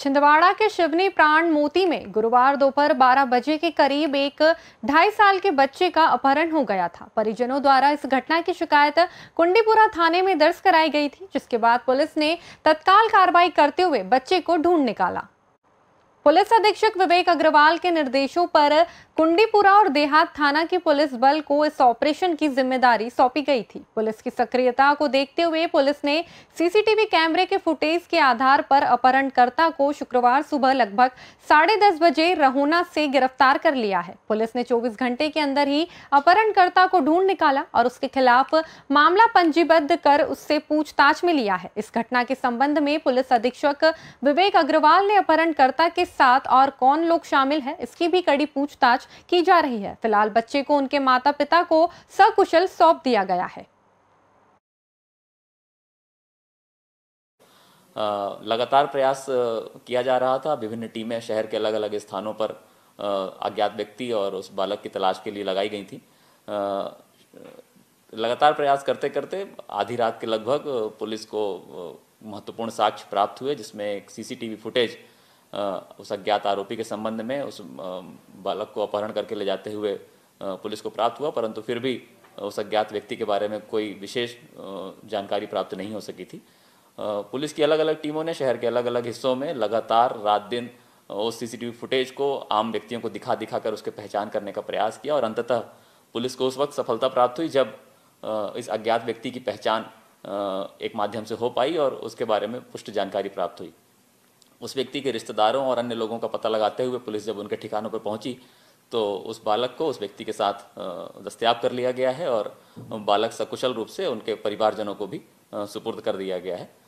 छिंदवाड़ा के शिवनी प्राण मोती में गुरुवार दोपहर 12 बजे के करीब एक ढाई साल के बच्चे का अपहरण हो गया था परिजनों द्वारा इस घटना की शिकायत कुंडीपुरा थाने में दर्ज कराई गई थी जिसके बाद पुलिस ने तत्काल कार्रवाई करते हुए बच्चे को ढूंढ निकाला पुलिस अधीक्षक विवेक अग्रवाल के निर्देशों पर कुंडीपुरा और देहात थाना की पुलिस बल को इस ऑपरेशन की जिम्मेदारी सौंपी गई थी पुलिस की सक्रियता को देखते हुए पुलिस ने सीसीटीवी कैमरे के फुटेज के आधार पर अपहरणकर्ता को शुक्रवार सुबह लगभग साढ़े दस बजे रहोना से गिरफ्तार कर लिया है पुलिस ने चौबीस घंटे के अंदर ही अपहरणकर्ता को ढूंढ निकाला और उसके खिलाफ मामला पंजीबद्ध कर उससे पूछताछ में लिया है इस घटना के संबंध में पुलिस अधीक्षक विवेक अग्रवाल ने अपहरणकर्ता के साथ और कौन लोग शामिल हैं इसकी भी कड़ी पूछताछ की जा रही है फिलहाल बच्चे को उनके माता पिता को सकुशल सौंप दिया गया है लगातार प्रयास किया जा रहा था विभिन्न टीमें शहर के अलग अलग स्थानों पर अज्ञात व्यक्ति और उस बालक की तलाश के लिए लगाई गई थी लगातार प्रयास करते करते आधी रात के लगभग पुलिस को महत्वपूर्ण साक्ष्य प्राप्त हुए जिसमें एक सीसीटीवी फुटेज उस अज्ञात आरोपी के संबंध में उस बालक को अपहरण करके ले जाते हुए पुलिस को प्राप्त हुआ परंतु फिर भी उस अज्ञात व्यक्ति के बारे में कोई विशेष जानकारी प्राप्त नहीं हो सकी थी पुलिस की अलग अलग टीमों ने शहर के अलग अलग हिस्सों में लगातार रात दिन उस सीसीटीवी फुटेज को आम व्यक्तियों को दिखा दिखा कर उसके पहचान करने का प्रयास किया और अंततः पुलिस को उस वक्त सफलता प्राप्त हुई जब इस अज्ञात व्यक्ति की पहचान एक माध्यम से हो पाई और उसके बारे में पुष्ट जानकारी प्राप्त हुई उस व्यक्ति के रिश्तेदारों और अन्य लोगों का पता लगाते हुए पुलिस जब उनके ठिकानों पर पहुंची तो उस बालक को उस व्यक्ति के साथ दस्तियाब कर लिया गया है और बालक सकुशल रूप से उनके परिवारजनों को भी सुपुर्द कर दिया गया है